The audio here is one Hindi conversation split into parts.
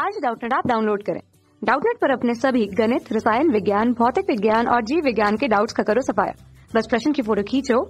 आज डाउटनेट आप डाउनलोड करें डाउटनेट पर अपने सभी गणित रसायन विज्ञान भौतिक विज्ञान और जीव विज्ञान के डाउट्स का करो सफाया बस प्रश्न की फोटो खींचो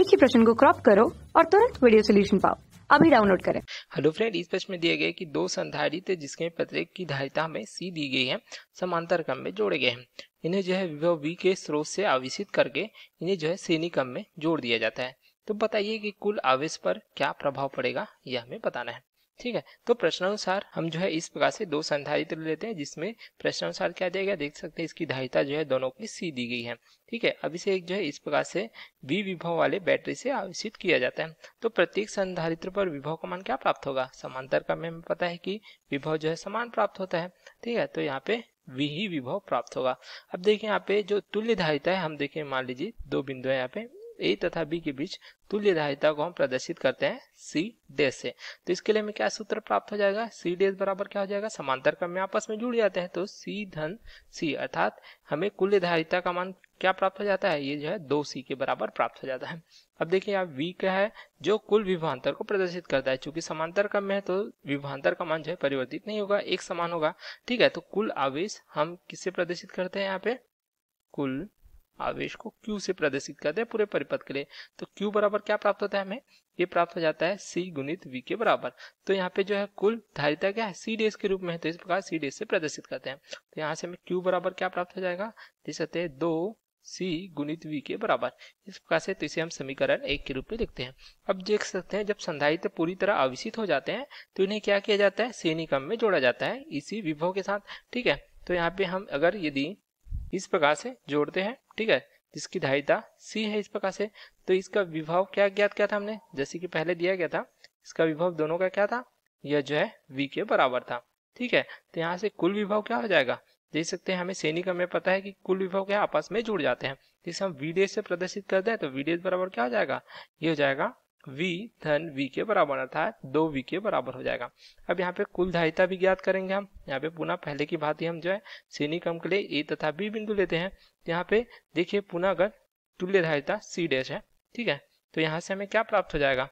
एक ही प्रश्न को क्रॉप करो और तुरंत वीडियो सोल्यूशन पाओ अभी डाउनलोड करें हेलो फ्रेंड इस प्रश्न में दिया गया कि दो संधारित जिसके प्रत्येक की धारिता में सी दी गई है समांतर क्रम में जोड़े गए हैं इन्हें जो है विभव वी के स्रोत से आवेशित करके इन्हें जो है श्रेणी क्रम में जोड़ दिया जाता है तो बताइए कि कुल आवेश पर क्या प्रभाव पड़ेगा यह हमें बताना है ठीक है तो प्रश्नानुसार हम जो है इस प्रकार से दो संधारित्र लेते हैं जिसमें प्रश्नानुसार क्या दिया गया देख सकते हैं इसकी धारिता जो है दोनों की सी दी गई है ठीक है अभी से एक जो है इस प्रकार से वी विभव वाले बैटरी से आवेशित किया जाता है तो प्रत्येक संधारित्र पर विभव का मान क्या प्राप्त होगा समांतर का में पता है कि विभव जो है समान प्राप्त होता है ठीक है तो यहाँ पे वी ही विभव प्राप्त होगा अब देखिए यहाँ पे जो तुल्य धारिता है हम देखें मान लीजिए दो बिंदु है यहाँ पे ए तथा बी के बीच तुल्य धारिता को हम प्रदर्शित करते हैं सी डे से तो इसके लिए हमें क्या सूत्र प्राप्त हो जाएगा सी डे बराबर क्या हो जाएगा समांतर क्रम में आपस में जुड़ जाते हैं तो सी धन सी अर्थात हमें कुल धारिता का मान क्या प्राप्त हो जाता है ये जो है दो सी के बराबर प्राप्त हो जाता है अब देखिए यहाँ वी क्या है जो कुल विभांतर को प्रदर्शित करता है चूंकि समांतर क्रम में है तो विभांतर का मान जो है परिवर्तित नहीं होगा एक समान होगा ठीक है तो कुल आवेश हम किससे प्रदर्शित करते हैं यहाँ पे कुल आवेश को क्यू से प्रदर्शित करते हैं पूरे परिपथ के लिए तो क्यू बराबर क्या प्राप्त होता है हमें ये प्राप्त हो जाता है सी गुणित वी के बराबर तो यहाँ पे जो है कुल धारिता क्या है सी डेज के रूप में है तो इस प्रकार सी डेज से प्रदर्शित करते हैं तो यहाँ से हमें क्यू बराबर क्या प्राप्त हो जाएगा देख सकते हैं दो सी गुणित वी के बराबर इस प्रकार से तो इसे हम समीकरण एक के रूप में लिखते हैं अब देख सकते हैं जब संधारित्र पूरी तरह आवेशित हो जाते हैं तो इन्हें क्या किया जाता है श्रेणी क्रम में जोड़ा जाता है इसी e विभव के साथ ठीक है तो यहाँ पे हम अगर यदि इस प्रकार से जोड़ते हैं ठीक है जिसकी धारिता सी है इस प्रकार से तो इसका विभव क्या ज्ञात किया था हमने जैसे कि पहले दिया गया था इसका विभव दोनों का क्या था यह जो है वी के बराबर था ठीक है तो यहाँ से कुल विभव क्या हो जाएगा देख सकते हैं हमें सैनिक हमें पता है कि कुल विभव क्या आपस में जुड़ जाते हैं जिसे हम वीडियो से प्रदर्शित करते हैं तो विदेश बराबर क्या हो जाएगा ये हो जाएगा v धन v के बराबर अर्थात दो v के बराबर हो जाएगा अब यहाँ पे कुल धारिता भी ज्ञात करेंगे हम यहाँ पे पुनः पहले की भांति हम जो है श्रेणी क्रम के लिए ए तथा बी बिंदु लेते हैं तो यहाँ पे देखिए पुनः अगर तुल्य धारिता सी डैश है ठीक है तो यहाँ से हमें क्या प्राप्त हो जाएगा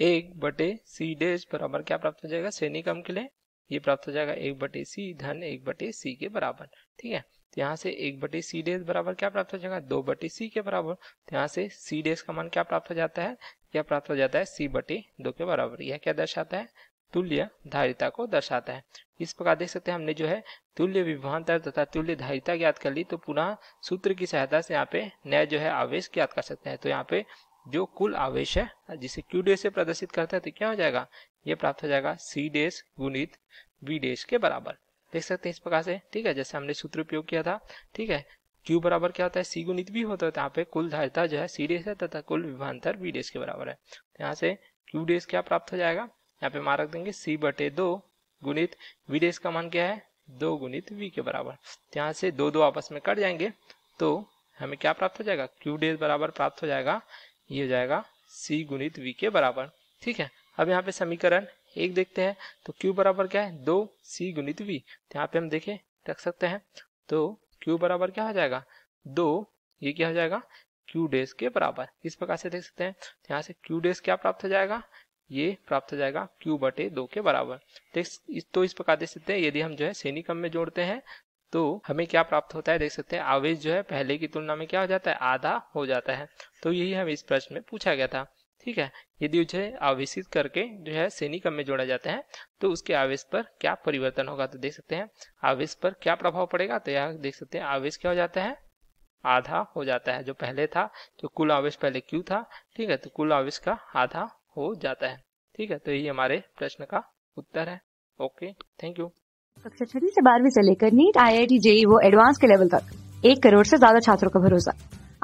एक बटे सी डैश बराबर क्या प्राप्त हो जाएगा श्रेणी क्रम के लिए ये प्राप्त हो जाएगा एक बटे सी धन एक बटे सी के बराबर ठीक है तो यहाँ से एक बटे सी डैश बराबर क्या प्राप्त हो जाएगा दो बटे सी के बराबर तो यहाँ से सी डैश का मान क्या प्राप्त हो जाता है क्या प्राप्त हो जाता है सी बटी दो के बराबर यह क्या दर्शाता है तुल्य धारिता को दर्शाता है इस प्रकार देख सकते हैं हमने जो है तुल्य विभवांतर तथा तुल्य धारिता ज्ञात कर ली तो पुनः सूत्र की सहायता से यहाँ पे नया जो है आवेश ज्ञात कर सकते हैं तो यहाँ पे जो कुल आवेश है जिसे क्यू डे से प्रदर्शित करते हैं तो क्या हो जाएगा ये प्राप्त हो जाएगा सी डेस गुणित बी डेस के बराबर देख सकते हैं इस प्रकार से ठीक है जैसे हमने सूत्र उपयोग किया था ठीक है क्यू बराबर क्या होता है सी गुणित भी होता है तो यहाँ पे कुल धारिता जो है सी डेस है तथा कुल विभांतर बी डेस के बराबर है तो यहाँ से क्यू डेस क्या प्राप्त हो जाएगा यहाँ पे मारक देंगे सी बटे दो गुणित वी डेस का मान क्या है दो गुणित वी के बराबर तो यहाँ से दो दो आपस में कट जाएंगे तो हमें क्या प्राप्त हो जाएगा क्यू डेस बराबर प्राप्त हो जाएगा ये हो जाएगा सी गुणित वी के बराबर ठीक है अब यहाँ पे समीकरण एक देखते हैं तो क्यू बराबर क्या है दो सी गुणित वी यहाँ पे हम देखे रख सकते हैं तो क्यू बराबर क्या हो जाएगा दो ये क्या हो जाएगा क्यू डेस के बराबर इस प्रकार से देख सकते हैं तो यहाँ से क्यू डेस क्या प्राप्त हो जाएगा ये प्राप्त हो जाएगा क्यू बटे दो के बराबर देख तो इस प्रकार देख सकते हैं यदि हम जो है सेनी कम में जोड़ते हैं तो हमें क्या प्राप्त होता है देख सकते हैं आवेश जो है पहले की तुलना में क्या हो जाता है आधा हो जाता है तो यही हमें इस प्रश्न में पूछा गया था ठीक है यदि उसे आवेशित करके जो है सैनिक में जोड़ा जाता है तो उसके आवेश पर क्या परिवर्तन होगा तो देख सकते हैं आवेश पर क्या प्रभाव पड़ेगा तो यहाँ देख सकते हैं आवेश क्या हो जाता है आधा हो जाता है जो पहले था तो कुल आवेश पहले क्यू था ठीक है तो कुल आवेश का आधा हो जाता है ठीक है तो यही हमारे प्रश्न का उत्तर है ओके थैंक यू कक्षा छठी से बारहवीं से लेकर NEET I I T JEE वो एडवांस के लेवल तक एक करोड़ से ज्यादा छात्रों का भरोसा